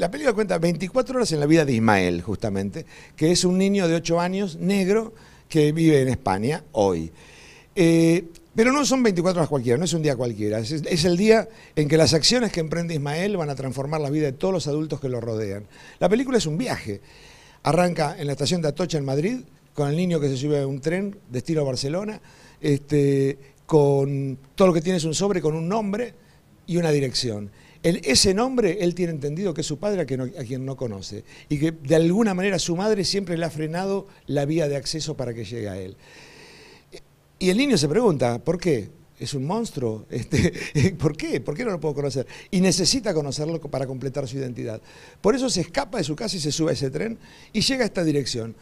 La película cuenta 24 horas en la vida de Ismael, justamente, que es un niño de 8 años, negro, que vive en España hoy. Eh, pero no son 24 horas cualquiera, no es un día cualquiera. Es, el día en que las acciones que emprende Ismael van a transformar la vida de todos los adultos que lo rodean. La película es un viaje. Arranca en la estación de Atocha, en Madrid, con el niño que se sube a un tren de estilo Barcelona, este, con todo lo que tiene es un sobre, con un nombre y una dirección ese nombre él tiene entendido que es su padre a quien, no, conoce y que de alguna manera su madre siempre le ha frenado la vía de acceso para que llegue a él. Y el niño se pregunta, ¿por qué? Es un monstruo. Este, ¿Por qué? ¿Por qué no lo puedo conocer? Y necesita conocerlo para completar su identidad. Por eso se escapa de su casa y se sube a ese tren y llega a esta dirección.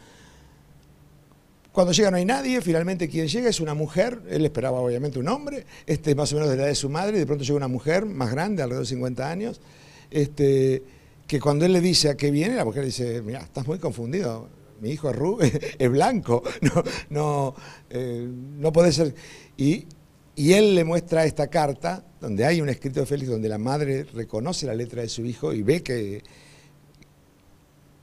Cuando llega no hay nadie, finalmente quien llega es una mujer, él esperaba obviamente un hombre, este, más o menos de la edad de su madre, y de pronto llega una mujer más grande, alrededor de 50 años, este, que cuando él le dice a qué viene, la mujer dice, mira, estás muy confundido, mi hijo es es blanco, no, no, eh, no puede ser. Y, él le muestra esta carta, donde hay un escrito de Félix, donde la madre reconoce la letra de su hijo y ve que,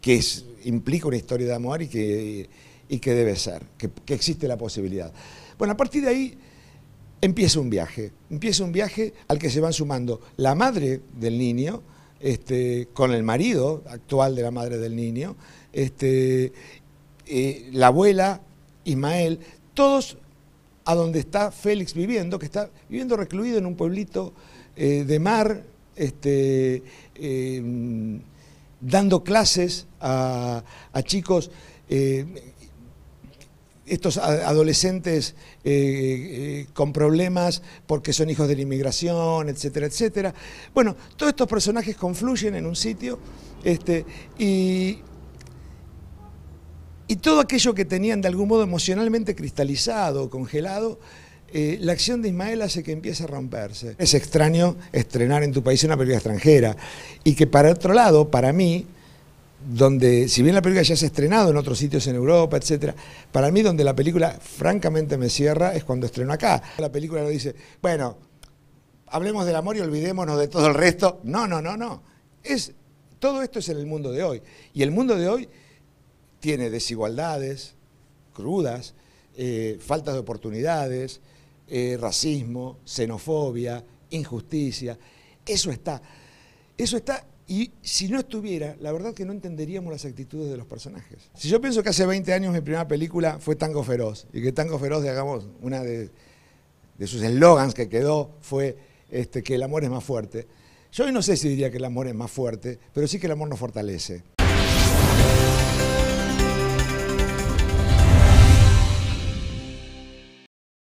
que implica una historia de amor y que y que debe ser, que, existe la posibilidad. Bueno, a partir de ahí empieza un viaje, empieza un viaje al que se van sumando la madre del niño, este, con el marido actual de la madre del niño, este, eh, la abuela, Ismael, todos a donde está Félix viviendo, que está viviendo recluido en un pueblito eh, de mar, este, eh, dando clases a, a chicos estos adolescentes eh, eh, con problemas porque son hijos de la inmigración, etcétera, etcétera. Bueno, todos estos personajes confluyen en un sitio este, y, todo aquello que tenían de algún modo emocionalmente cristalizado, congelado, eh, la acción de Ismael hace que empiece a romperse. Es extraño estrenar en tu país una película extranjera y que para otro lado, para mí, donde, si bien la película ya se ha estrenado en otros sitios en Europa, etcétera, para mí donde la película francamente me cierra es cuando estreno acá. La película lo dice, bueno, hablemos del amor y olvidémonos de todo el resto. No, no, no, no. Es, todo esto es en el mundo de hoy. Y el mundo de hoy tiene desigualdades crudas, eh, faltas de oportunidades, eh, racismo, xenofobia, injusticia. Eso está. Eso está y si no estuviera, la verdad que no entenderíamos las actitudes de los personajes. Si yo pienso que hace 20 años mi primera película fue Tango Feroz, y que Tango Feroz, digamos, una de, sus eslogans que quedó fue este, que el amor es más fuerte. Yo hoy no sé si diría que el amor es más fuerte, pero sí que el amor nos fortalece.